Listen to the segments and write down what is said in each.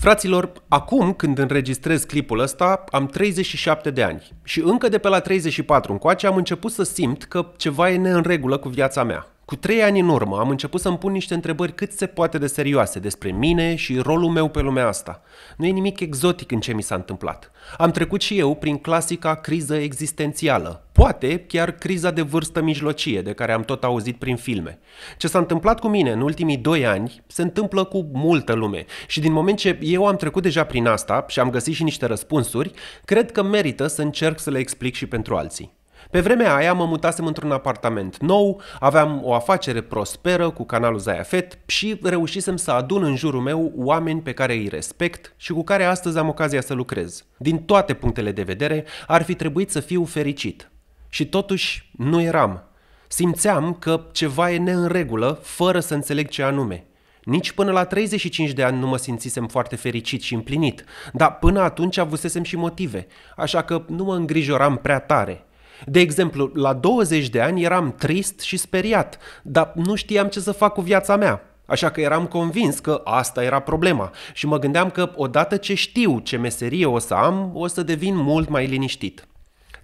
Fraților, acum când înregistrez clipul ăsta, am 37 de ani și încă de pe la 34 încoace am început să simt că ceva e neînregulă cu viața mea. Cu trei ani în urmă am început să-mi pun niște întrebări cât se poate de serioase despre mine și rolul meu pe lumea asta. Nu e nimic exotic în ce mi s-a întâmplat. Am trecut și eu prin clasica criză existențială, poate chiar criza de vârstă mijlocie de care am tot auzit prin filme. Ce s-a întâmplat cu mine în ultimii doi ani se întâmplă cu multă lume și din moment ce eu am trecut deja prin asta și am găsit și niște răspunsuri, cred că merită să încerc să le explic și pentru alții. Pe vremea aia mă mutasem într-un apartament nou, aveam o afacere prosperă cu canalul Zayafet și reușisem să adun în jurul meu oameni pe care îi respect și cu care astăzi am ocazia să lucrez. Din toate punctele de vedere, ar fi trebuit să fiu fericit. Și totuși nu eram. Simțeam că ceva e neînregulă, fără să înțeleg ce anume. Nici până la 35 de ani nu mă simțisem foarte fericit și împlinit, dar până atunci avusesem și motive, așa că nu mă îngrijoram prea tare. De exemplu, la 20 de ani eram trist și speriat, dar nu știam ce să fac cu viața mea. Așa că eram convins că asta era problema și mă gândeam că odată ce știu ce meserie o să am, o să devin mult mai liniștit.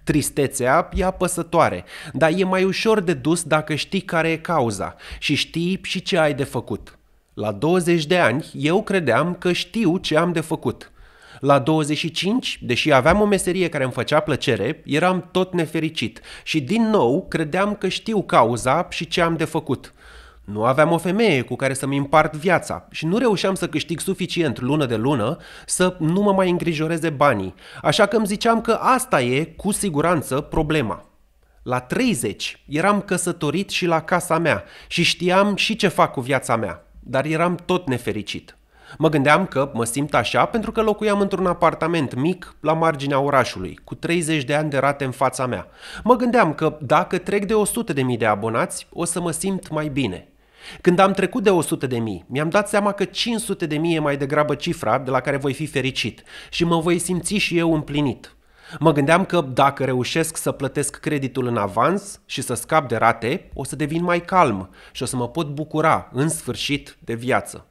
Tristețea e apăsătoare, dar e mai ușor de dus dacă știi care e cauza și știi și ce ai de făcut. La 20 de ani, eu credeam că știu ce am de făcut – la 25, deși aveam o meserie care îmi făcea plăcere, eram tot nefericit și din nou credeam că știu cauza și ce am de făcut. Nu aveam o femeie cu care să-mi împart viața și nu reușeam să câștig suficient lună de lună să nu mă mai îngrijoreze banii, așa că îmi ziceam că asta e, cu siguranță, problema. La 30 eram căsătorit și la casa mea și știam și ce fac cu viața mea, dar eram tot nefericit. Mă gândeam că mă simt așa pentru că locuiam într-un apartament mic la marginea orașului, cu 30 de ani de rate în fața mea. Mă gândeam că dacă trec de 100.000 de abonați, o să mă simt mai bine. Când am trecut de 100 de mii, mi-am dat seama că 500 de mii e mai degrabă cifra de la care voi fi fericit și mă voi simți și eu împlinit. Mă gândeam că dacă reușesc să plătesc creditul în avans și să scap de rate, o să devin mai calm și o să mă pot bucura, în sfârșit, de viață.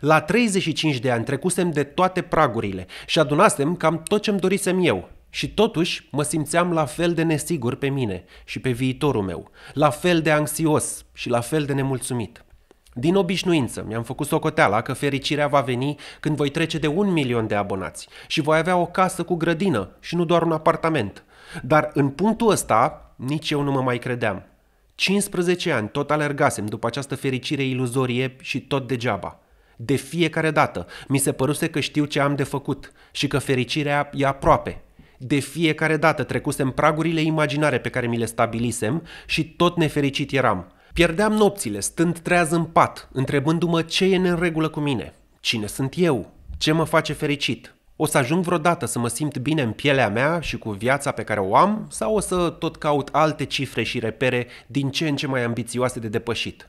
La 35 de ani trecusem de toate pragurile și adunasem cam tot ce-mi dorisem eu. Și totuși mă simțeam la fel de nesigur pe mine și pe viitorul meu, la fel de anxios și la fel de nemulțumit. Din obișnuință mi-am făcut socoteala că fericirea va veni când voi trece de un milion de abonați și voi avea o casă cu grădină și nu doar un apartament. Dar în punctul ăsta nici eu nu mă mai credeam. 15 ani tot alergasem după această fericire iluzorie și tot degeaba – de fiecare dată. Mi se păruse că știu ce am de făcut și că fericirea e aproape. De fiecare dată trecusem pragurile imaginare pe care mi le stabilisem și tot nefericit eram. Pierdeam nopțile, stând treaz în pat, întrebându-mă ce e în regulă cu mine. Cine sunt eu? Ce mă face fericit? O să ajung vreodată să mă simt bine în pielea mea și cu viața pe care o am sau o să tot caut alte cifre și repere din ce în ce mai ambițioase de depășit?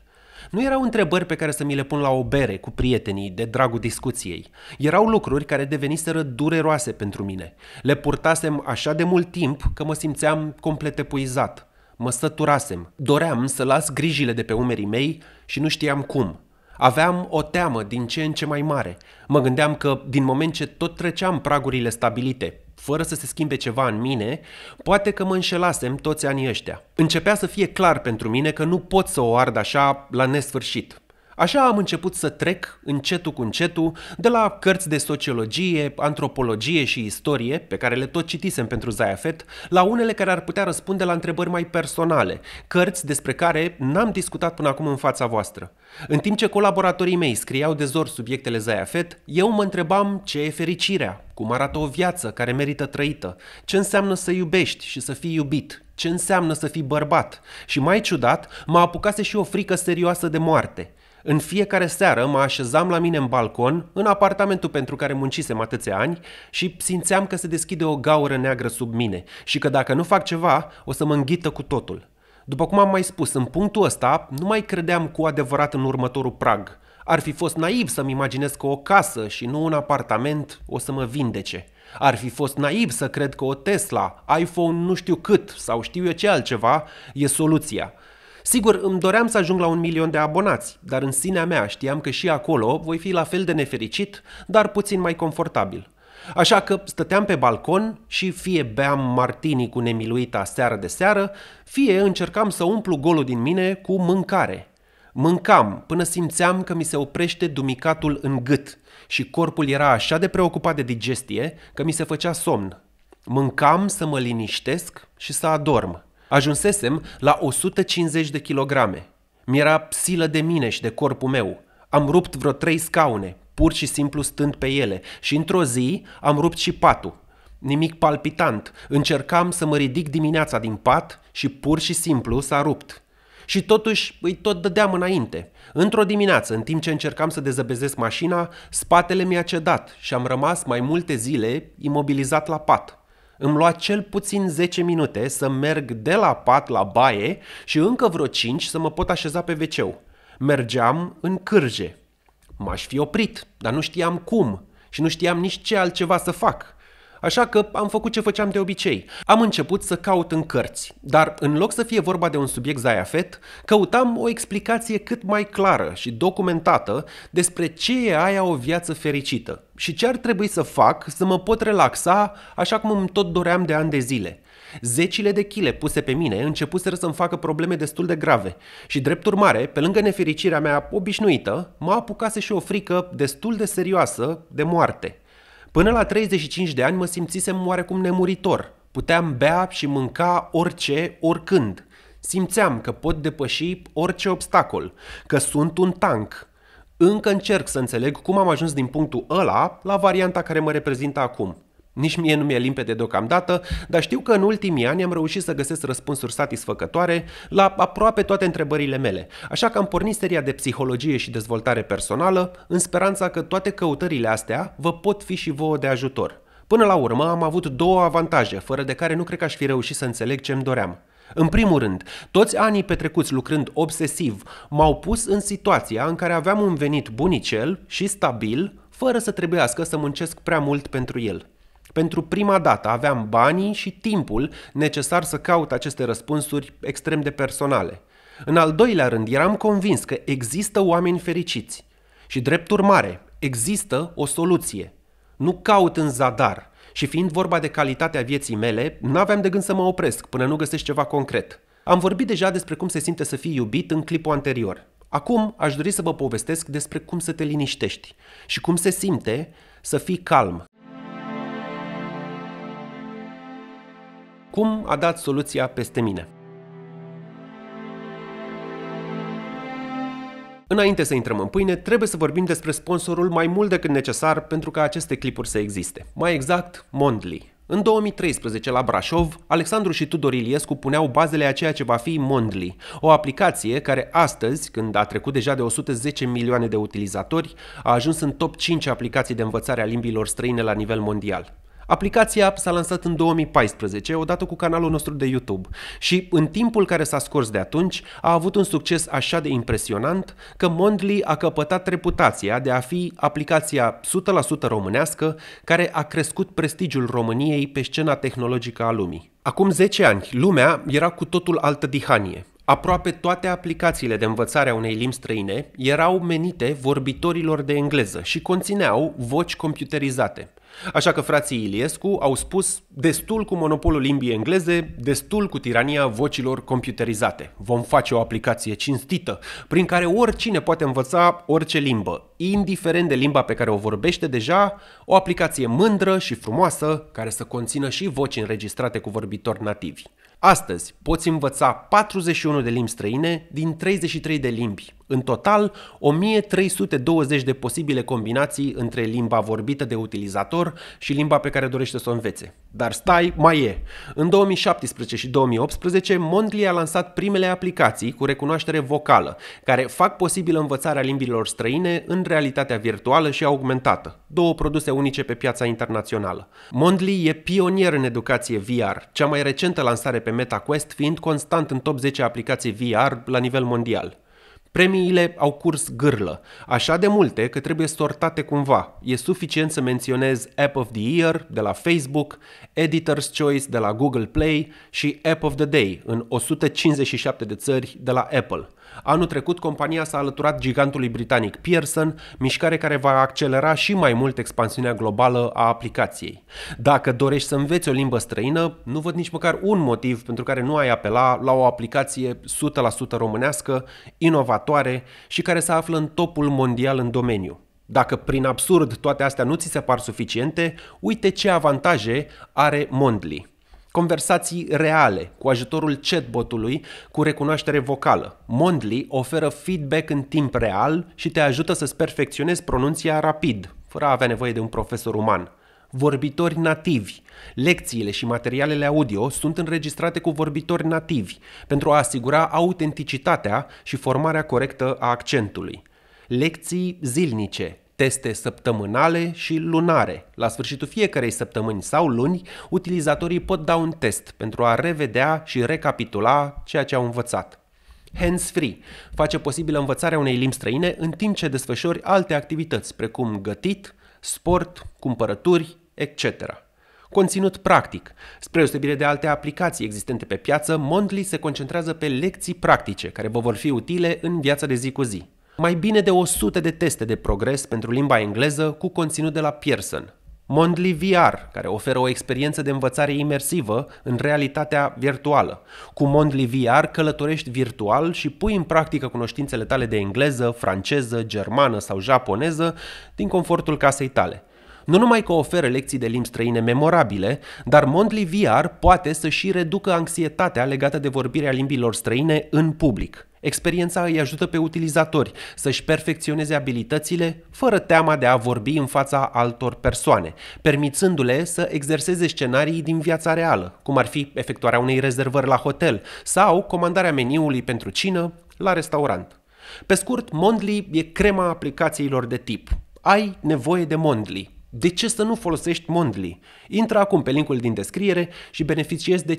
Nu erau întrebări pe care să mi le pun la o bere cu prietenii de dragul discuției. Erau lucruri care deveniseră dureroase pentru mine. Le purtasem așa de mult timp că mă simțeam complet epuizat. Mă săturasem. Doream să las grijile de pe umerii mei și nu știam cum. Aveam o teamă din ce în ce mai mare. Mă gândeam că, din moment ce tot treceam pragurile stabilite, fără să se schimbe ceva în mine, poate că mă înșelasem toți anii ăștia. Începea să fie clar pentru mine că nu pot să o ard așa la nesfârșit. Așa am început să trec, încetul cu încetul, de la cărți de sociologie, antropologie și istorie, pe care le tot citisem pentru Zaiafet, la unele care ar putea răspunde la întrebări mai personale, cărți despre care n-am discutat până acum în fața voastră. În timp ce colaboratorii mei scriau de zor subiectele Zaiafet, eu mă întrebam ce e fericirea, cum arată o viață care merită trăită, ce înseamnă să iubești și să fii iubit, ce înseamnă să fii bărbat. Și mai ciudat, mă apucase și o frică serioasă de moarte. În fiecare seară mă așezam la mine în balcon, în apartamentul pentru care muncisem atâția ani și simțeam că se deschide o gaură neagră sub mine și că dacă nu fac ceva, o să mă înghită cu totul. După cum am mai spus, în punctul ăsta nu mai credeam cu adevărat în următorul prag. Ar fi fost naiv să-mi imaginez că o casă și nu un apartament o să mă vindece. Ar fi fost naiv să cred că o Tesla, iPhone nu știu cât sau știu eu ce altceva e soluția – Sigur, îmi doream să ajung la un milion de abonați, dar în sinea mea știam că și acolo voi fi la fel de nefericit, dar puțin mai confortabil. Așa că stăteam pe balcon și fie beam martini cu nemiluita seară de seară, fie încercam să umplu golul din mine cu mâncare. Mâncam până simțeam că mi se oprește dumicatul în gât și corpul era așa de preocupat de digestie că mi se făcea somn. Mâncam să mă liniștesc și să adorm. Ajunsesem la 150 de kilograme. Mi-era psilă de mine și de corpul meu. Am rupt vreo trei scaune, pur și simplu stând pe ele, și într-o zi am rupt și patul. Nimic palpitant, încercam să mă ridic dimineața din pat și pur și simplu s-a rupt. Și totuși îi tot dădeam înainte. Într-o dimineață, în timp ce încercam să dezăbezesc mașina, spatele mi-a cedat și am rămas mai multe zile imobilizat la pat – îmi lua cel puțin 10 minute să merg de la pat la baie și încă vreo 5 să mă pot așeza pe wc Mergeam în cârje. M-aș fi oprit, dar nu știam cum și nu știam nici ce altceva să fac. Așa că am făcut ce făceam de obicei. Am început să caut în cărți, dar în loc să fie vorba de un subiect zaiafet, căutam o explicație cât mai clară și documentată despre ce e aia o viață fericită și ce ar trebui să fac să mă pot relaxa așa cum îmi tot doream de ani de zile. Zecile de chile puse pe mine începuseră să-mi facă probleme destul de grave și, drept urmare, pe lângă nefericirea mea obișnuită, mă apucase și o frică destul de serioasă de moarte. Până la 35 de ani mă simțisem oarecum nemuritor. Puteam bea și mânca orice, oricând. Simțeam că pot depăși orice obstacol, că sunt un tank. Încă încerc să înțeleg cum am ajuns din punctul ăla la varianta care mă reprezintă acum. Nici mie nu mi-e limpede deocamdată, dar știu că în ultimii ani am reușit să găsesc răspunsuri satisfăcătoare la aproape toate întrebările mele, așa că am pornit seria de psihologie și dezvoltare personală în speranța că toate căutările astea vă pot fi și vouă de ajutor. Până la urmă am avut două avantaje, fără de care nu cred că aș fi reușit să înțeleg ce mi doream. În primul rând, toți anii petrecuți lucrând obsesiv m-au pus în situația în care aveam un venit bunicel și stabil, fără să trebuiască să muncesc prea mult pentru el. Pentru prima dată aveam banii și timpul necesar să caut aceste răspunsuri extrem de personale. În al doilea rând, eram convins că există oameni fericiți și, drept urmare, există o soluție. Nu caut în zadar și fiind vorba de calitatea vieții mele, n-aveam de gând să mă opresc până nu găsesc ceva concret. Am vorbit deja despre cum se simte să fii iubit în clipul anterior. Acum aș dori să vă povestesc despre cum să te liniștești și cum se simte să fii calm cum a dat soluția peste mine. Înainte să intrăm în pâine, trebuie să vorbim despre sponsorul mai mult decât necesar pentru ca aceste clipuri să existe. Mai exact, Mondly. În 2013, la Brașov, Alexandru și Tudor Iliescu puneau bazele a ceea ce va fi Mondly, o aplicație care astăzi, când a trecut deja de 110 milioane de utilizatori, a ajuns în top 5 aplicații de învățare a limbilor străine la nivel mondial. Aplicația s-a lansat în 2014, odată cu canalul nostru de YouTube și în timpul care s-a scurs de atunci a avut un succes așa de impresionant că Mondly a căpătat reputația de a fi aplicația 100% românească care a crescut prestigiul României pe scena tehnologică a lumii. Acum 10 ani, lumea era cu totul altă dihanie. Aproape toate aplicațiile de învățare a unei limbi străine erau menite vorbitorilor de engleză și conțineau voci computerizate. Așa că frații Iliescu au spus destul cu monopolul limbii engleze, destul cu tirania vocilor computerizate. Vom face o aplicație cinstită, prin care oricine poate învăța orice limbă, indiferent de limba pe care o vorbește deja, o aplicație mândră și frumoasă, care să conțină și voci înregistrate cu vorbitori nativi. Astăzi poți învăța 41 de limbi străine din 33 de limbi, în total, 1320 de posibile combinații între limba vorbită de utilizator și limba pe care dorește să o învețe. Dar stai, mai e! În 2017 și 2018, Mondly a lansat primele aplicații cu recunoaștere vocală, care fac posibilă învățarea limbilor străine în realitatea virtuală și augmentată, două produse unice pe piața internațională. Mondly e pionier în educație VR, cea mai recentă lansare pe MetaQuest fiind constant în top 10 aplicații VR la nivel mondial. Premiile au curs gârlă, așa de multe că trebuie sortate cumva. E suficient să menționez App of the Year de la Facebook, Editor's Choice de la Google Play și App of the Day în 157 de țări de la Apple – Anul trecut, compania s-a alăturat gigantului britanic Pearson, mișcare care va accelera și mai mult expansiunea globală a aplicației. Dacă dorești să înveți o limbă străină, nu văd nici măcar un motiv pentru care nu ai apela la o aplicație 100% românească, inovatoare și care se află în topul mondial în domeniu. Dacă prin absurd toate astea nu ți se par suficiente, uite ce avantaje are Mondly. Conversații reale, cu ajutorul chatbotului, cu recunoaștere vocală. Mondly oferă feedback în timp real și te ajută să-ți perfecționezi pronunția rapid, fără a avea nevoie de un profesor uman vorbitori nativi. Lecțiile și materialele audio sunt înregistrate cu vorbitori nativi pentru a asigura autenticitatea și formarea corectă a accentului. Lecții zilnice, teste săptămânale și lunare. La sfârșitul fiecarei săptămâni sau luni, utilizatorii pot da un test pentru a revedea și recapitula ceea ce au învățat. Hands-free face posibilă învățarea unei limbi străine în timp ce desfășori alte activități, precum gătit, sport, cumpărături, etc. Conținut practic. Spre deosebire de alte aplicații existente pe piață, Mondly se concentrează pe lecții practice care vă vor fi utile în viața de zi cu zi mai bine de 100 de teste de progres pentru limba engleză cu conținut de la Pearson. Mondly VR, care oferă o experiență de învățare imersivă în realitatea virtuală. Cu Mondly VR călătorești virtual și pui în practică cunoștințele tale de engleză, franceză, germană sau japoneză din confortul casei tale. Nu numai că oferă lecții de limbi străine memorabile, dar Mondly VR poate să și reducă anxietatea legată de vorbirea limbilor străine în public – Experiența îi ajută pe utilizatori să-și perfecționeze abilitățile fără teama de a vorbi în fața altor persoane, permițându-le să exerseze scenarii din viața reală, cum ar fi efectuarea unei rezervări la hotel sau comandarea meniului pentru cină la restaurant. Pe scurt, Mondly e crema aplicațiilor de tip. Ai nevoie de Mondly. De ce să nu folosești Mondly? Intră acum pe linkul din descriere și beneficiezi de 50%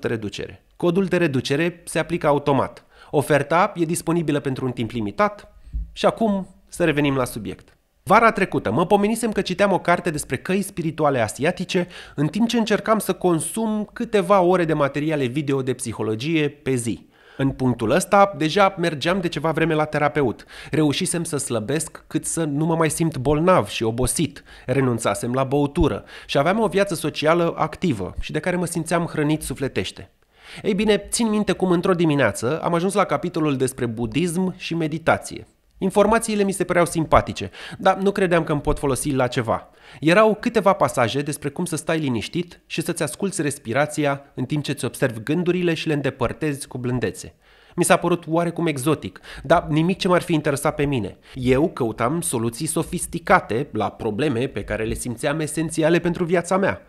reducere. Codul de reducere se aplică automat – Oferta e disponibilă pentru un timp limitat și acum să revenim la subiect. Vara trecută mă pomenisem că citeam o carte despre căi spirituale asiatice în timp ce încercam să consum câteva ore de materiale video de psihologie pe zi. În punctul ăsta, deja mergeam de ceva vreme la terapeut. Reușisem să slăbesc cât să nu mă mai simt bolnav și obosit. Renunțasem la băutură și aveam o viață socială activă și de care mă simțeam hrănit sufletește. Ei bine, țin minte cum într-o dimineață am ajuns la capitolul despre budism și meditație. Informațiile mi se păreau simpatice, dar nu credeam că îmi pot folosi la ceva. Erau câteva pasaje despre cum să stai liniștit și să-ți asculți respirația în timp ce ți observi gândurile și le îndepărtezi cu blândețe. Mi s-a părut oarecum exotic, dar nimic ce m-ar fi interesat pe mine. Eu căutam soluții sofisticate la probleme pe care le simțeam esențiale pentru viața mea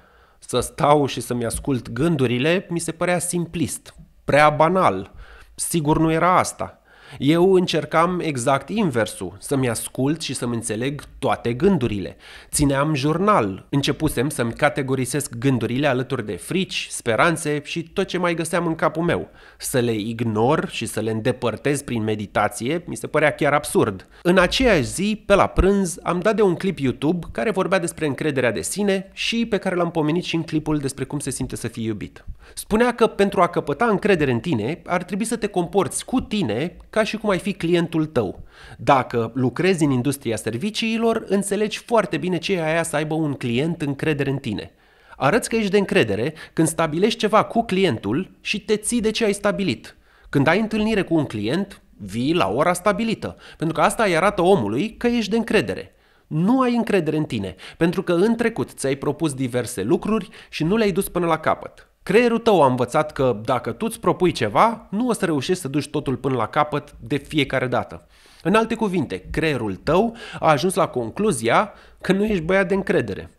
să stau și să-mi ascult gândurile, mi se părea simplist, prea banal. Sigur nu era asta. Eu încercam exact inversul, să-mi ascult și să-mi înțeleg toate gândurile. Țineam jurnal, începusem să-mi categorisesc gândurile alături de frici, speranțe și tot ce mai găseam în capul meu. Să le ignor și să le îndepărtez prin meditație mi se părea chiar absurd. În aceeași zi, pe la prânz, am dat de un clip YouTube care vorbea despre încrederea de sine și pe care l-am pomenit și în clipul despre cum se simte să fii iubit. Spunea că pentru a căpăta încredere în tine, ar trebui să te comporți cu tine ca și cum ai fi clientul tău. Dacă lucrezi în industria serviciilor, înțelegi foarte bine ce e aia să aibă un client încredere în tine. Arăți că ești de încredere când stabilești ceva cu clientul și te ții de ce ai stabilit. Când ai întâlnire cu un client, vii la ora stabilită, pentru că asta îi arată omului că ești de încredere. Nu ai încredere în tine, pentru că în trecut ți-ai propus diverse lucruri și nu le-ai dus până la capăt. Creierul tău a învățat că dacă tu îți propui ceva, nu o să reușești să duci totul până la capăt de fiecare dată. În alte cuvinte, creierul tău a ajuns la concluzia că nu ești băiat de încredere.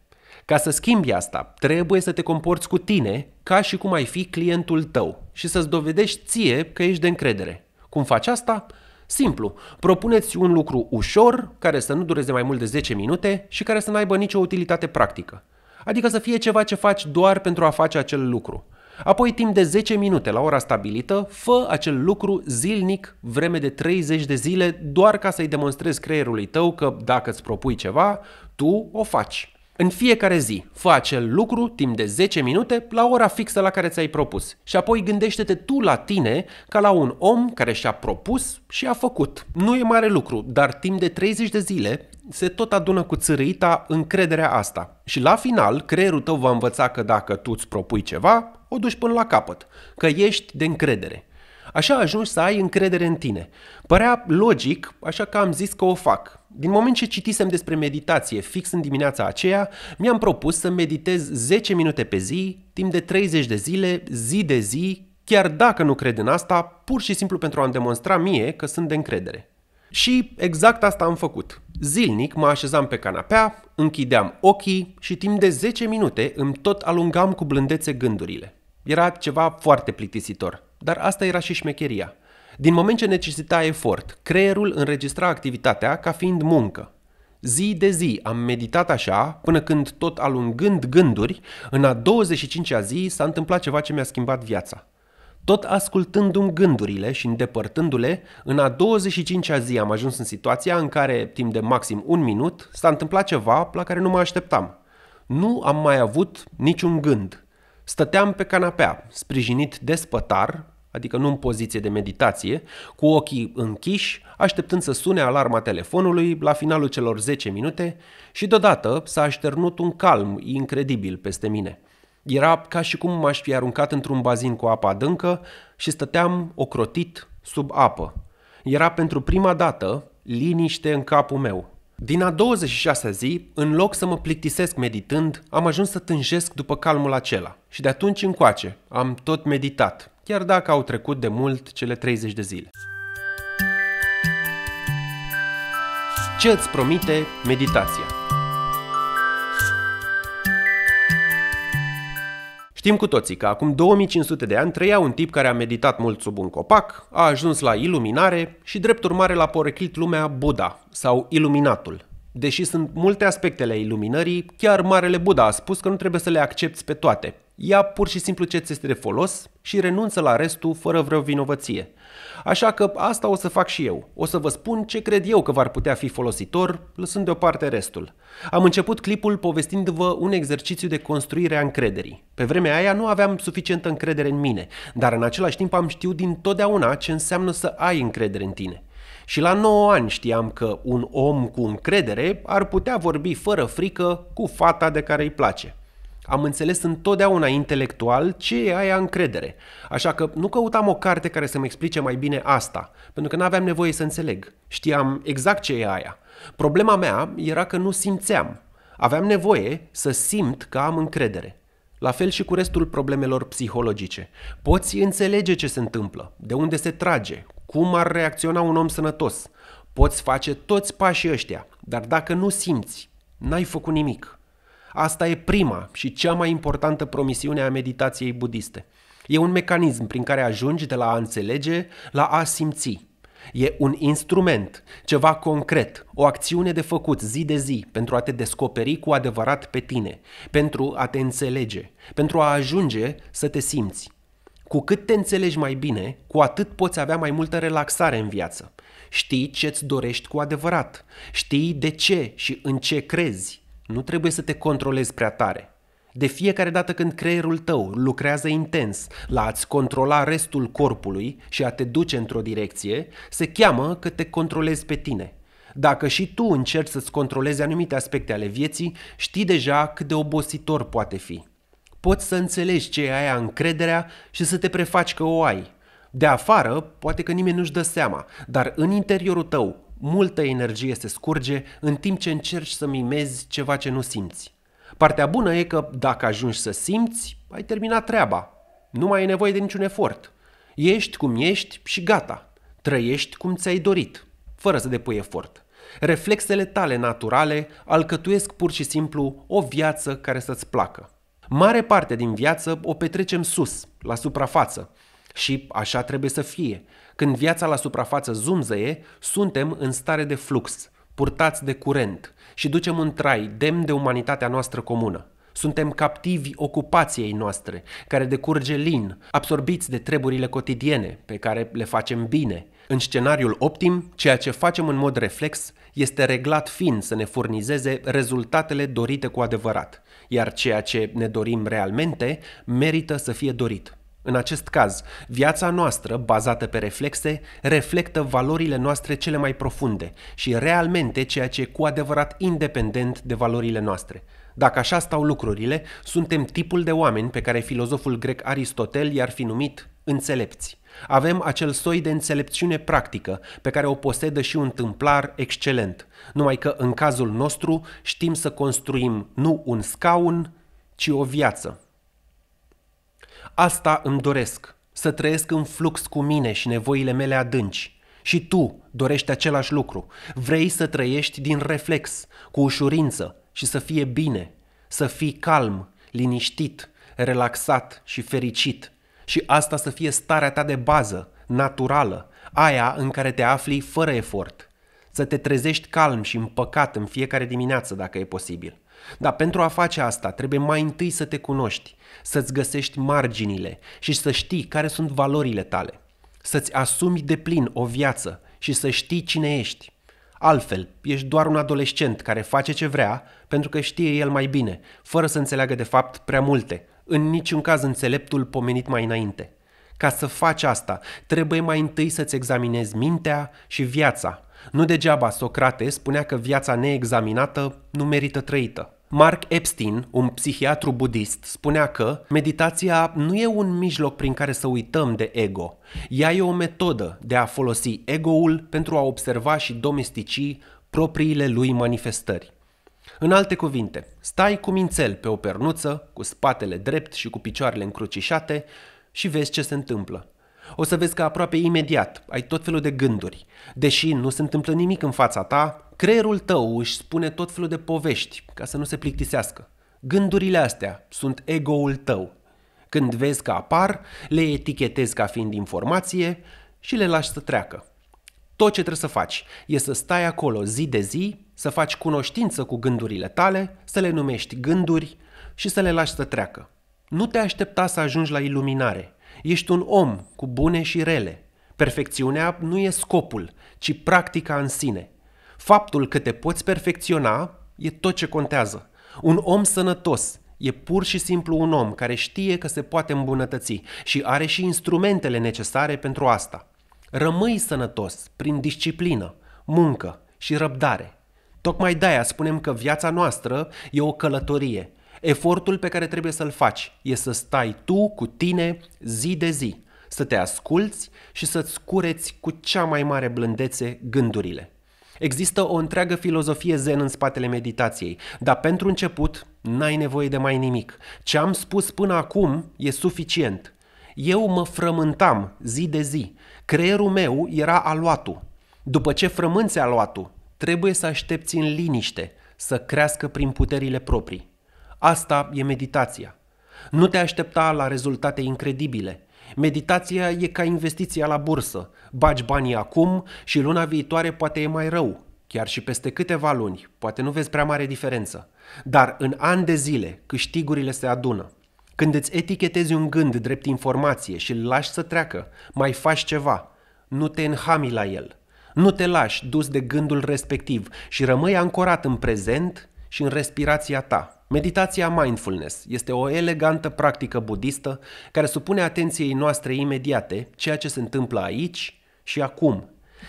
Ca să schimbi asta, trebuie să te comporți cu tine ca și cum ai fi clientul tău și să-ți dovedești ție că ești de încredere. Cum faci asta? Simplu, propuneți un lucru ușor, care să nu dureze mai mult de 10 minute și care să nu aibă nicio utilitate practică. Adică să fie ceva ce faci doar pentru a face acel lucru. Apoi, timp de 10 minute la ora stabilită, fă acel lucru zilnic, vreme de 30 de zile, doar ca să-i demonstrezi creierului tău că dacă îți propui ceva, tu o faci. În fiecare zi, fă acel lucru timp de 10 minute la ora fixă la care ți-ai propus și apoi gândește-te tu la tine ca la un om care și-a propus și a făcut. Nu e mare lucru, dar timp de 30 de zile se tot adună cu țărâita încrederea asta. Și la final, creierul tău va învăța că dacă tu îți propui ceva, o duci până la capăt, că ești de încredere. Așa ajungi să ai încredere în tine. Părea logic, așa că am zis că o fac. Din moment ce citisem despre meditație fix în dimineața aceea, mi-am propus să meditez 10 minute pe zi, timp de 30 de zile, zi de zi, chiar dacă nu cred în asta, pur și simplu pentru a-mi demonstra mie că sunt de încredere. Și exact asta am făcut. Zilnic mă așezam pe canapea, închideam ochii și timp de 10 minute îmi tot alungam cu blândețe gândurile. Era ceva foarte plictisitor, dar asta era și șmecheria – din moment ce necesita efort, creierul înregistra activitatea ca fiind muncă. Zi de zi am meditat așa, până când, tot alungând gânduri, în a 25-a zi s-a întâmplat ceva ce mi-a schimbat viața. Tot ascultându-mi gândurile și îndepărtându-le, în a 25-a zi am ajuns în situația în care, timp de maxim un minut, s-a întâmplat ceva la care nu mă așteptam. Nu am mai avut niciun gând. Stăteam pe canapea, sprijinit de spătar, adică nu în poziție de meditație, cu ochii închiși, așteptând să sune alarma telefonului la finalul celor 10 minute și deodată s-a așternut un calm incredibil peste mine. Era ca și cum m-aș fi aruncat într-un bazin cu apă adâncă și stăteam ocrotit sub apă. Era pentru prima dată liniște în capul meu. Din a 26-a zi, în loc să mă plictisesc meditând, am ajuns să tânjesc după calmul acela și de atunci încoace am tot meditat – chiar dacă au trecut de mult cele 30 de zile. Ce îți promite meditația? Știm cu toții că acum 2500 de ani trăia un tip care a meditat mult sub un copac, a ajuns la iluminare și drept urmare l-a poreclit lumea Buddha sau Iluminatul. Deși sunt multe aspecte ale iluminării, chiar Marele Buddha a spus că nu trebuie să le accepti pe toate, Ia pur și simplu ce ți este de folos și renunță la restul fără vreo vinovăție. Așa că asta o să fac și eu. O să vă spun ce cred eu că v-ar putea fi folositor, lăsând deoparte restul. Am început clipul povestindu-vă un exercițiu de construire a încrederii. Pe vremea aia nu aveam suficientă încredere în mine, dar în același timp am știut din totdeauna ce înseamnă să ai încredere în tine. Și la 9 ani știam că un om cu încredere ar putea vorbi fără frică cu fata de care îi place – am înțeles întotdeauna intelectual ce e aia încredere. Așa că nu căutam o carte care să-mi explice mai bine asta, pentru că nu aveam nevoie să înțeleg. Știam exact ce e aia. Problema mea era că nu simțeam. Aveam nevoie să simt că am încredere. La fel și cu restul problemelor psihologice. Poți înțelege ce se întâmplă, de unde se trage, cum ar reacționa un om sănătos. Poți face toți pașii ăștia, dar dacă nu simți, n-ai făcut nimic. Asta e prima și cea mai importantă promisiune a meditației budiste. E un mecanism prin care ajungi de la a înțelege la a simți. E un instrument, ceva concret, o acțiune de făcut zi de zi pentru a te descoperi cu adevărat pe tine, pentru a te înțelege, pentru a ajunge să te simți. Cu cât te înțelegi mai bine, cu atât poți avea mai multă relaxare în viață. Știi ce-ți dorești cu adevărat, știi de ce și în ce crezi, nu trebuie să te controlezi prea tare. De fiecare dată când creierul tău lucrează intens la a-ți controla restul corpului și a te duce într-o direcție, se cheamă că te controlezi pe tine. Dacă și tu încerci să-ți controlezi anumite aspecte ale vieții, știi deja cât de obositor poate fi. Poți să înțelegi ce e aia încrederea și să te prefaci că o ai. De afară, poate că nimeni nu-și dă seama, dar în interiorul tău, multă energie se scurge în timp ce încerci să mimezi ceva ce nu simți. Partea bună e că dacă ajungi să simți, ai terminat treaba. Nu mai e nevoie de niciun efort. Ești cum ești și gata. Trăiești cum ți-ai dorit, fără să depui efort. Reflexele tale naturale alcătuiesc pur și simplu o viață care să-ți placă. Mare parte din viață o petrecem sus, la suprafață, și așa trebuie să fie. Când viața la suprafață zumzăie, suntem în stare de flux, purtați de curent și ducem un trai demn de umanitatea noastră comună. Suntem captivi ocupației noastre, care decurge lin, absorbiți de treburile cotidiene, pe care le facem bine. În scenariul optim, ceea ce facem în mod reflex este reglat fin să ne furnizeze rezultatele dorite cu adevărat, iar ceea ce ne dorim realmente merită să fie dorit. În acest caz, viața noastră, bazată pe reflexe, reflectă valorile noastre cele mai profunde și realmente ceea ce e cu adevărat independent de valorile noastre. Dacă așa stau lucrurile, suntem tipul de oameni pe care filozoful grec Aristotel i-ar fi numit înțelepți. Avem acel soi de înțelepciune practică pe care o posedă și un tâmplar excelent, numai că în cazul nostru știm să construim nu un scaun, ci o viață. Asta îmi doresc, să trăiesc în flux cu mine și nevoile mele adânci. Și tu dorești același lucru. Vrei să trăiești din reflex, cu ușurință și să fie bine, să fii calm, liniștit, relaxat și fericit. Și asta să fie starea ta de bază, naturală, aia în care te afli fără efort. Să te trezești calm și împăcat în fiecare dimineață, dacă e posibil. Dar pentru a face asta, trebuie mai întâi să te cunoști, să-ți găsești marginile și să știi care sunt valorile tale, să-ți asumi de plin o viață și să știi cine ești. Altfel, ești doar un adolescent care face ce vrea pentru că știe el mai bine, fără să înțeleagă de fapt prea multe, în niciun caz înțeleptul pomenit mai înainte. Ca să faci asta, trebuie mai întâi să-ți examinezi mintea și viața, nu degeaba Socrate spunea că viața neexaminată nu merită trăită. Mark Epstein, un psihiatru budist, spunea că meditația nu e un mijloc prin care să uităm de ego. Ea e o metodă de a folosi ego-ul pentru a observa și domestici propriile lui manifestări. În alte cuvinte, stai cu mințel pe o pernuță, cu spatele drept și cu picioarele încrucișate și vezi ce se întâmplă. O să vezi că aproape imediat ai tot felul de gânduri. Deși nu se întâmplă nimic în fața ta, creierul tău își spune tot felul de povești ca să nu se plictisească. Gândurile astea sunt ego-ul tău. Când vezi că apar, le etichetezi ca fiind informație și le lași să treacă. Tot ce trebuie să faci e să stai acolo zi de zi, să faci cunoștință cu gândurile tale, să le numești gânduri și să le lași să treacă. Nu te aștepta să ajungi la iluminare. Ești un om cu bune și rele. Perfecțiunea nu e scopul, ci practica în sine. Faptul că te poți perfecționa e tot ce contează. Un om sănătos e pur și simplu un om care știe că se poate îmbunătăți și are și instrumentele necesare pentru asta. Rămâi sănătos prin disciplină, muncă și răbdare. Tocmai de-aia spunem că viața noastră e o călătorie – Efortul pe care trebuie să-l faci e să stai tu cu tine zi de zi, să te asculți și să-ți cureți cu cea mai mare blândețe gândurile. Există o întreagă filozofie zen în spatele meditației, dar pentru început n-ai nevoie de mai nimic. Ce am spus până acum e suficient. Eu mă frământam zi de zi. Creierul meu era aluatul. După ce frămânți aluatul, trebuie să aștepți în liniște, să crească prin puterile proprii. Asta e meditația. Nu te aștepta la rezultate incredibile. Meditația e ca investiția la bursă. Bagi banii acum și luna viitoare poate e mai rău. Chiar și peste câteva luni, poate nu vezi prea mare diferență. Dar în ani de zile, câștigurile se adună. Când îți etichetezi un gând drept informație și îl lași să treacă, mai faci ceva. Nu te înhami la el. Nu te lași dus de gândul respectiv și rămâi ancorat în prezent și în respirația ta. Meditația mindfulness este o elegantă practică budistă care supune atenției noastre imediate ceea ce se întâmplă aici și acum.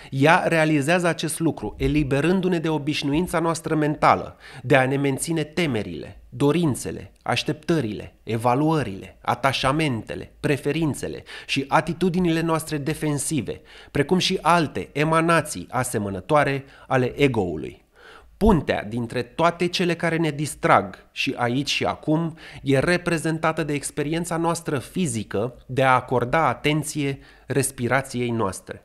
Ea realizează acest lucru, eliberându-ne de obișnuința noastră mentală, de a ne menține temerile, dorințele, așteptările, evaluările, atașamentele, preferințele și atitudinile noastre defensive, precum și alte emanații asemănătoare ale egoului. Puntea dintre toate cele care ne distrag și aici și acum e reprezentată de experiența noastră fizică de a acorda atenție respirației noastre.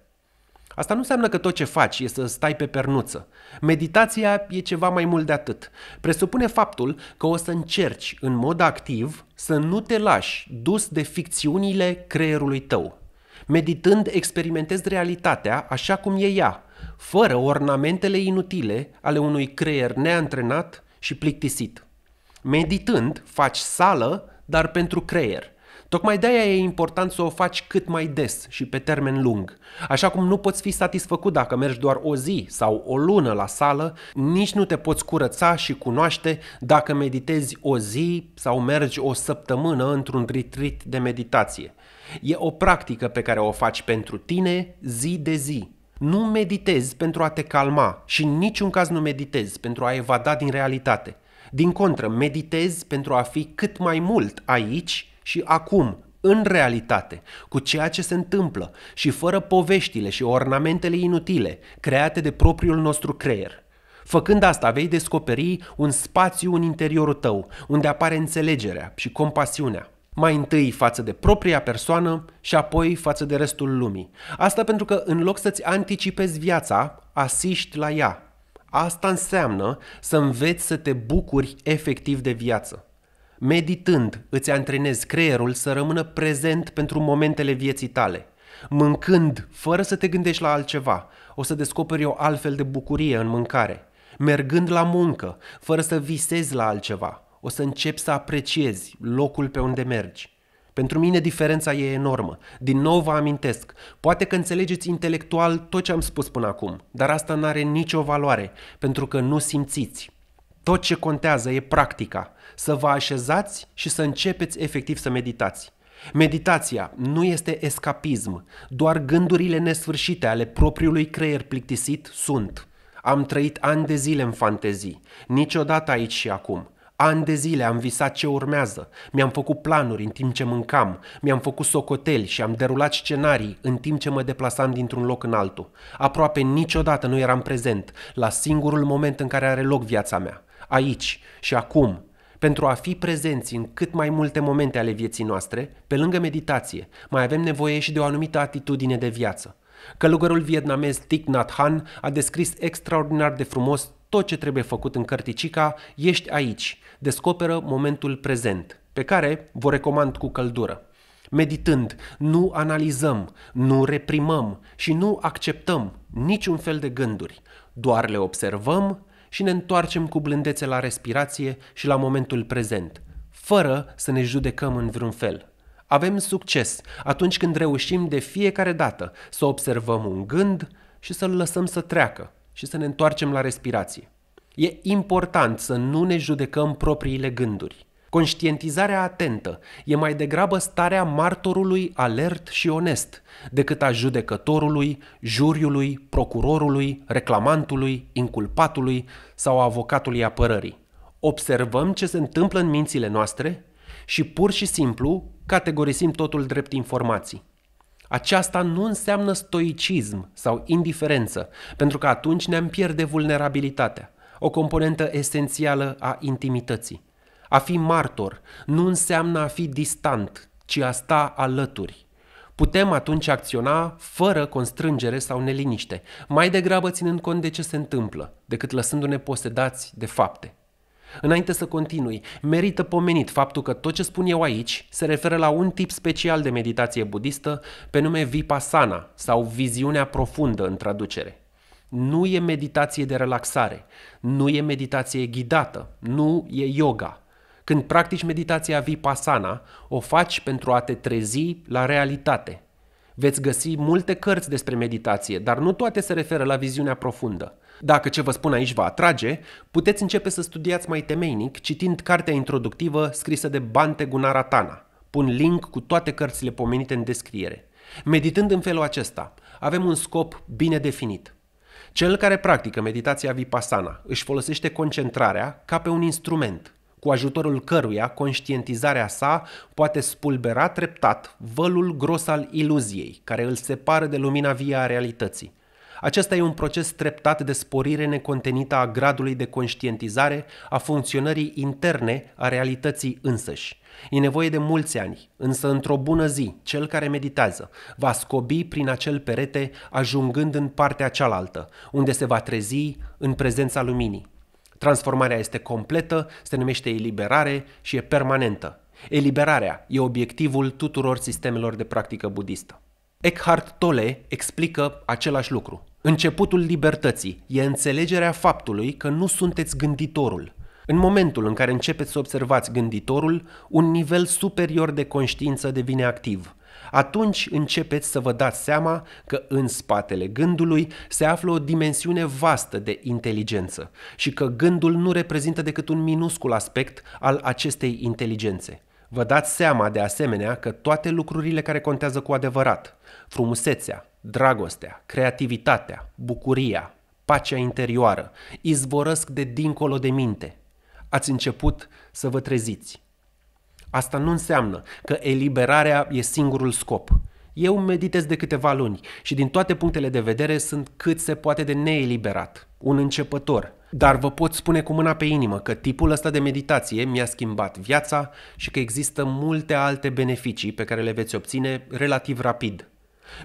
Asta nu înseamnă că tot ce faci e să stai pe pernuță. Meditația e ceva mai mult de atât. Presupune faptul că o să încerci în mod activ să nu te lași dus de ficțiunile creierului tău. Meditând, experimentezi realitatea așa cum e ea, fără ornamentele inutile ale unui creier neantrenat și plictisit. Meditând, faci sală, dar pentru creier. Tocmai de-aia e important să o faci cât mai des și pe termen lung. Așa cum nu poți fi satisfăcut dacă mergi doar o zi sau o lună la sală, nici nu te poți curăța și cunoaște dacă meditezi o zi sau mergi o săptămână într-un retreat de meditație. E o practică pe care o faci pentru tine zi de zi, nu meditezi pentru a te calma și în niciun caz nu meditezi pentru a evada din realitate. Din contră, meditezi pentru a fi cât mai mult aici și acum, în realitate, cu ceea ce se întâmplă și fără poveștile și ornamentele inutile create de propriul nostru creier. Făcând asta, vei descoperi un spațiu în interiorul tău, unde apare înțelegerea și compasiunea, mai întâi față de propria persoană și apoi față de restul lumii. Asta pentru că în loc să-ți anticipezi viața, asiști la ea. Asta înseamnă să înveți să te bucuri efectiv de viață. Meditând, îți antrenezi creierul să rămână prezent pentru momentele vieții tale. Mâncând, fără să te gândești la altceva, o să descoperi o altfel de bucurie în mâncare. Mergând la muncă, fără să visezi la altceva, o să începi să apreciezi locul pe unde mergi. Pentru mine diferența e enormă. Din nou vă amintesc, poate că înțelegeți intelectual tot ce am spus până acum, dar asta nu are nicio valoare, pentru că nu simțiți. Tot ce contează e practica, să vă așezați și să începeți efectiv să meditați. Meditația nu este escapism, doar gândurile nesfârșite ale propriului creier plictisit sunt. Am trăit ani de zile în fantezii, niciodată aici și acum. Ani de zile am visat ce urmează, mi-am făcut planuri în timp ce mâncam, mi-am făcut socoteli și am derulat scenarii în timp ce mă deplasam dintr-un loc în altul. Aproape niciodată nu eram prezent, la singurul moment în care are loc viața mea, aici și acum, pentru a fi prezenți în cât mai multe momente ale vieții noastre, pe lângă meditație, mai avem nevoie și de o anumită atitudine de viață. Călugărul vietnamez Thich Nhat Hanh a descris extraordinar de frumos tot ce trebuie făcut în Cărticica, ești aici, descoperă momentul prezent, pe care vă recomand cu căldură. Meditând, nu analizăm, nu reprimăm și nu acceptăm niciun fel de gânduri, doar le observăm și ne întoarcem cu blândețe la respirație și la momentul prezent, fără să ne judecăm în vreun fel. Avem succes atunci când reușim de fiecare dată să observăm un gând și să-l lăsăm să treacă, și să ne întoarcem la respirație. E important să nu ne judecăm propriile gânduri. Conștientizarea atentă e mai degrabă starea martorului alert și onest decât a judecătorului, juriului, procurorului, reclamantului, inculpatului sau avocatului apărării. Observăm ce se întâmplă în mințile noastre și pur și simplu categorisim totul drept informații. Aceasta nu înseamnă stoicism sau indiferență, pentru că atunci ne-am pierde vulnerabilitatea, o componentă esențială a intimității. A fi martor nu înseamnă a fi distant, ci a sta alături. Putem atunci acționa fără constrângere sau neliniște, mai degrabă ținând cont de ce se întâmplă, decât lăsându-ne posedați de fapte. Înainte să continui, merită pomenit faptul că tot ce spun eu aici se referă la un tip special de meditație budistă pe nume Vipassana sau viziunea profundă în traducere. Nu e meditație de relaxare, nu e meditație ghidată, nu e yoga. Când practici meditația Vipassana, o faci pentru a te trezi la realitate. Veți găsi multe cărți despre meditație, dar nu toate se referă la viziunea profundă. Dacă ce vă spun aici vă atrage, puteți începe să studiați mai temeinic citind cartea introductivă scrisă de Bante Gunaratana. Pun link cu toate cărțile pomenite în descriere. Meditând în felul acesta, avem un scop bine definit – cel care practică meditația vipassana își folosește concentrarea ca pe un instrument, cu ajutorul căruia conștientizarea sa poate spulbera treptat vălul gros al iluziei care îl separă de lumina vie a realității, acesta e un proces treptat de sporire necontenită a gradului de conștientizare a funcționării interne a realității însăși. E nevoie de mulți ani, însă într-o bună zi, cel care meditează va scobi prin acel perete ajungând în partea cealaltă, unde se va trezi în prezența luminii. Transformarea este completă, se numește eliberare și e permanentă. Eliberarea e obiectivul tuturor sistemelor de practică budistă. Eckhart Tolle explică același lucru. Începutul libertății e înțelegerea faptului că nu sunteți gânditorul. În momentul în care începeți să observați gânditorul, un nivel superior de conștiință devine activ. Atunci începeți să vă dați seama că în spatele gândului se află o dimensiune vastă de inteligență și că gândul nu reprezintă decât un minuscul aspect al acestei inteligențe. Vă dați seama de asemenea că toate lucrurile care contează cu adevărat, frumusețea, dragostea, creativitatea, bucuria, pacea interioară, izvorăsc de dincolo de minte. Ați început să vă treziți. Asta nu înseamnă că eliberarea e singurul scop. Eu meditez de câteva luni și din toate punctele de vedere sunt cât se poate de neeliberat, un începător, dar vă pot spune cu mâna pe inimă că tipul ăsta de meditație mi-a schimbat viața și că există multe alte beneficii pe care le veți obține relativ rapid.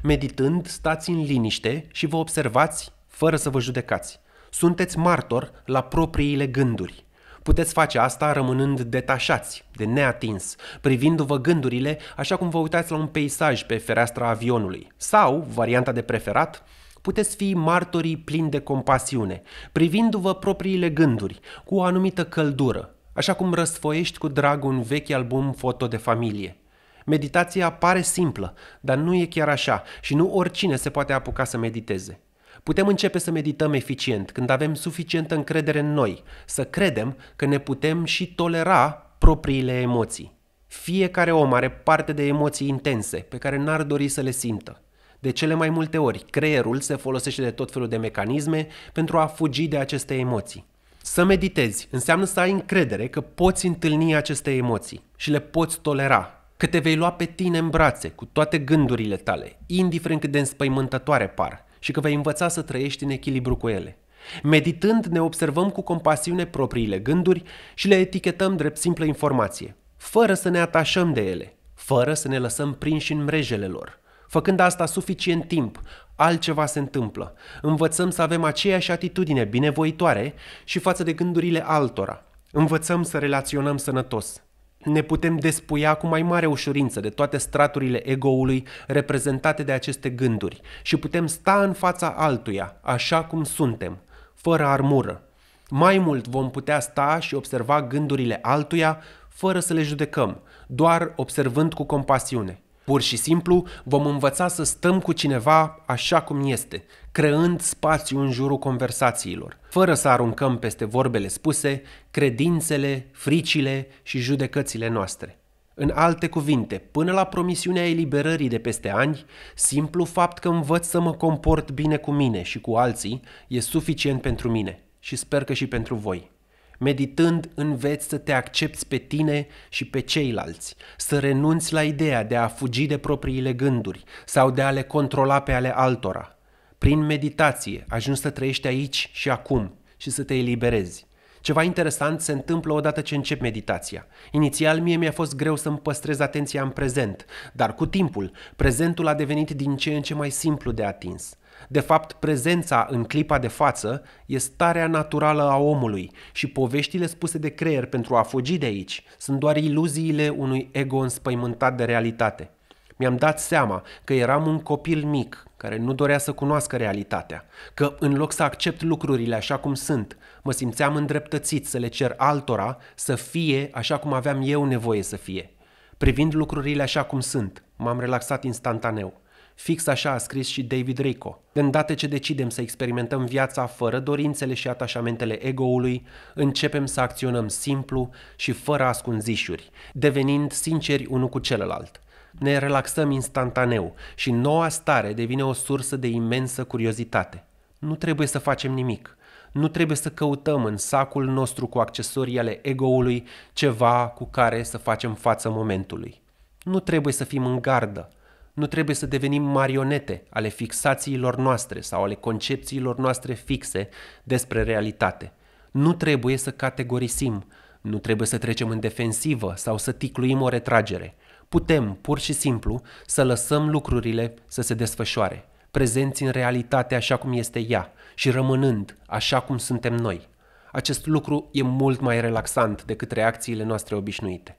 Meditând, stați în liniște și vă observați fără să vă judecați. Sunteți martor la propriile gânduri. Puteți face asta rămânând detașați, de neatins, privindu-vă gândurile așa cum vă uitați la un peisaj pe fereastra avionului. Sau, varianta de preferat, puteți fi martorii plini de compasiune, privindu-vă propriile gânduri, cu o anumită căldură, așa cum răsfoiești cu drag un vechi album foto de familie. Meditația pare simplă, dar nu e chiar așa și nu oricine se poate apuca să mediteze. Putem începe să medităm eficient când avem suficientă încredere în noi, să credem că ne putem și tolera propriile emoții. Fiecare om are parte de emoții intense pe care n-ar dori să le simtă. De cele mai multe ori, creierul se folosește de tot felul de mecanisme pentru a fugi de aceste emoții. Să meditezi înseamnă să ai încredere că poți întâlni aceste emoții și le poți tolera, că te vei lua pe tine în brațe cu toate gândurile tale, indiferent cât de înspăimântătoare par, și că vei învăța să trăiești în echilibru cu ele. Meditând, ne observăm cu compasiune propriile gânduri și le etichetăm drept simplă informație, fără să ne atașăm de ele, fără să ne lăsăm prinși în mrejele lor. Făcând asta suficient timp, altceva se întâmplă. Învățăm să avem aceeași atitudine binevoitoare și față de gândurile altora. Învățăm să relaționăm sănătos. Ne putem despuia cu mai mare ușurință de toate straturile egoului reprezentate de aceste gânduri și putem sta în fața altuia, așa cum suntem, fără armură. Mai mult vom putea sta și observa gândurile altuia fără să le judecăm, doar observând cu compasiune. Pur și simplu vom învăța să stăm cu cineva așa cum este, creând spațiu în jurul conversațiilor, fără să aruncăm peste vorbele spuse, credințele, fricile și judecățile noastre. În alte cuvinte, până la promisiunea eliberării de peste ani, simplu fapt că învăț să mă comport bine cu mine și cu alții e suficient pentru mine și sper că și pentru voi. Meditând, înveți să te accepti pe tine și pe ceilalți, să renunți la ideea de a fugi de propriile gânduri sau de a le controla pe ale altora. Prin meditație ajungi să trăiești aici și acum și să te eliberezi. Ceva interesant se întâmplă odată ce încep meditația. Inițial mie mi-a fost greu să-mi păstrez atenția în prezent, dar cu timpul, prezentul a devenit din ce în ce mai simplu de atins – de fapt, prezența în clipa de față e starea naturală a omului și poveștile spuse de creier pentru a fugi de aici sunt doar iluziile unui ego înspăimântat de realitate. Mi-am dat seama că eram un copil mic care nu dorea să cunoască realitatea, că în loc să accept lucrurile așa cum sunt, mă simțeam îndreptățit să le cer altora să fie așa cum aveam eu nevoie să fie. Privind lucrurile așa cum sunt, m-am relaxat instantaneu. Fix așa a scris și David Rico. De îndată ce decidem să experimentăm viața fără dorințele și atașamentele egoului, începem să acționăm simplu și fără ascunzișuri, devenind sinceri unul cu celălalt. Ne relaxăm instantaneu și noua stare devine o sursă de imensă curiozitate. Nu trebuie să facem nimic. Nu trebuie să căutăm în sacul nostru cu accesorii ale egoului ceva cu care să facem față momentului. Nu trebuie să fim în gardă, nu trebuie să devenim marionete ale fixațiilor noastre sau ale concepțiilor noastre fixe despre realitate. Nu trebuie să categorisim, nu trebuie să trecem în defensivă sau să ticluim o retragere. Putem, pur și simplu, să lăsăm lucrurile să se desfășoare, prezenți în realitate așa cum este ea și rămânând așa cum suntem noi. Acest lucru e mult mai relaxant decât reacțiile noastre obișnuite.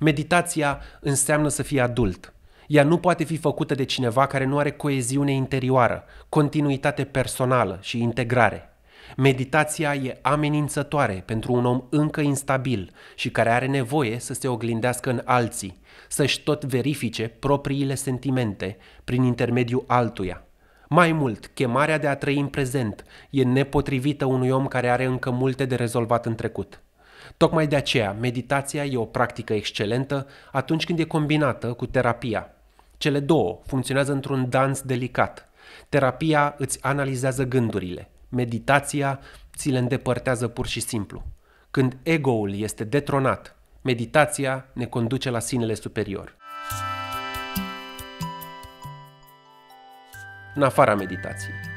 Meditația înseamnă să fii adult – ea nu poate fi făcută de cineva care nu are coeziune interioară, continuitate personală și integrare. Meditația e amenințătoare pentru un om încă instabil și care are nevoie să se oglindească în alții, să-și tot verifice propriile sentimente prin intermediul altuia. Mai mult, chemarea de a trăi în prezent e nepotrivită unui om care are încă multe de rezolvat în trecut. Tocmai de aceea, meditația e o practică excelentă atunci când e combinată cu terapia, cele două funcționează într-un dans delicat. Terapia îți analizează gândurile, meditația ți le îndepărtează pur și simplu. Când ego-ul este detronat, meditația ne conduce la sinele superior. În afara meditației.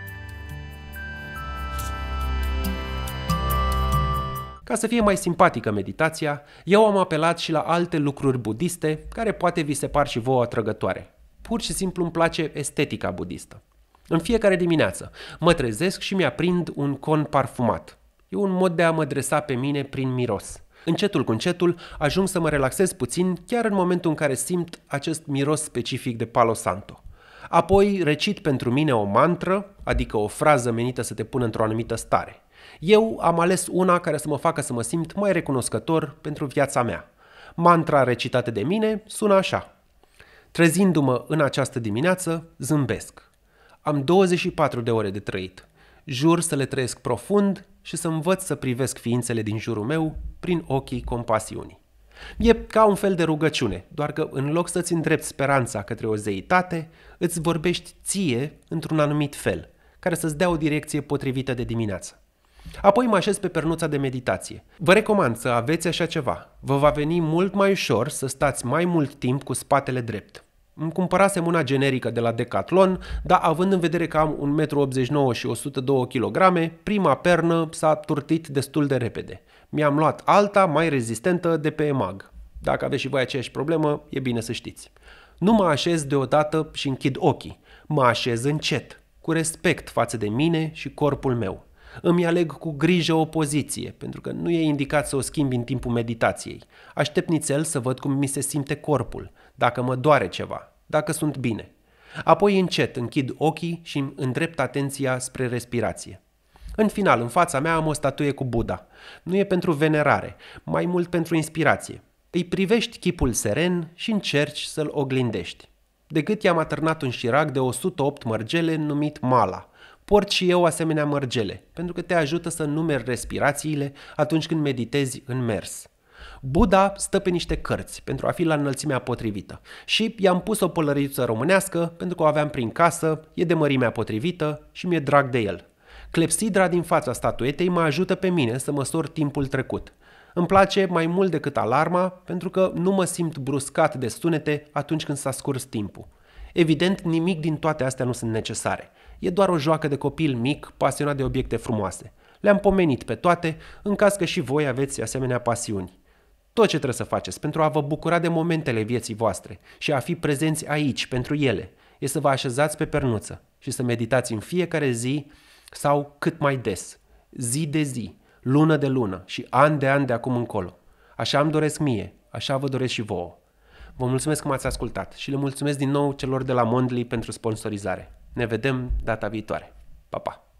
Ca să fie mai simpatică meditația, eu am apelat și la alte lucruri budiste care poate vi se par și vouă atrăgătoare. Pur și simplu îmi place estetica budistă. În fiecare dimineață mă trezesc și mi-aprind un con parfumat. E un mod de a mă dresa pe mine prin miros. Încetul cu încetul ajung să mă relaxez puțin chiar în momentul în care simt acest miros specific de Palo Santo. Apoi recit pentru mine o mantră, adică o frază menită să te pună într-o anumită stare. Eu am ales una care să mă facă să mă simt mai recunoscător pentru viața mea. Mantra recitată de mine sună așa. Trezindu-mă în această dimineață, zâmbesc. Am 24 de ore de trăit. Jur să le trăiesc profund și să învăț să privesc ființele din jurul meu prin ochii compasiunii. E ca un fel de rugăciune, doar că în loc să-ți îndrepti speranța către o zeitate, îți vorbești ție într-un anumit fel, care să-ți dea o direcție potrivită de dimineață. Apoi mă așez pe pernuța de meditație. Vă recomand să aveți așa ceva. Vă va veni mult mai ușor să stați mai mult timp cu spatele drept. Îmi cumpărasem una generică de la Decathlon, dar având în vedere că am 1,89 m și 102 kg, prima pernă s-a turtit destul de repede. Mi-am luat alta, mai rezistentă, de pe EMAG. Dacă aveți și voi aceeași problemă, e bine să știți. Nu mă așez deodată și închid ochii. Mă așez încet, cu respect față de mine și corpul meu. Îmi aleg cu grijă o poziție, pentru că nu e indicat să o schimb în timpul meditației. Aștept nițel să văd cum mi se simte corpul, dacă mă doare ceva, dacă sunt bine. Apoi încet închid ochii și îmi îndrept atenția spre respirație. În final, în fața mea am o statuie cu Buddha. Nu e pentru venerare, mai mult pentru inspirație. Îi privești chipul seren și încerci să-l oglindești. De cât i-am atârnat un șirac de 108 mărgele numit Mala – Port și eu asemenea mărgele, pentru că te ajută să numeri respirațiile atunci când meditezi în mers. Buddha stă pe niște cărți pentru a fi la înălțimea potrivită și i-am pus o pălăriuță românească pentru că o aveam prin casă, e de mărimea potrivită și mi-e drag de el. Clepsidra din fața statuetei mă ajută pe mine să măsor timpul trecut. Îmi place mai mult decât alarma pentru că nu mă simt bruscat de sunete atunci când s-a scurs timpul. Evident, nimic din toate astea nu sunt necesare – E doar o joacă de copil mic, pasionat de obiecte frumoase. Le-am pomenit pe toate, în caz că și voi aveți asemenea pasiuni. Tot ce trebuie să faceți pentru a vă bucura de momentele vieții voastre și a fi prezenți aici pentru ele, e să vă așezați pe pernuță și să meditați în fiecare zi sau cât mai des, zi de zi, lună de lună și an de an de acum încolo. Așa îmi doresc mie, așa vă doresc și vouă. Vă mulțumesc că m-ați ascultat și le mulțumesc din nou celor de la Mondly pentru sponsorizare. Ne vedem data viitoare. Pa, pa!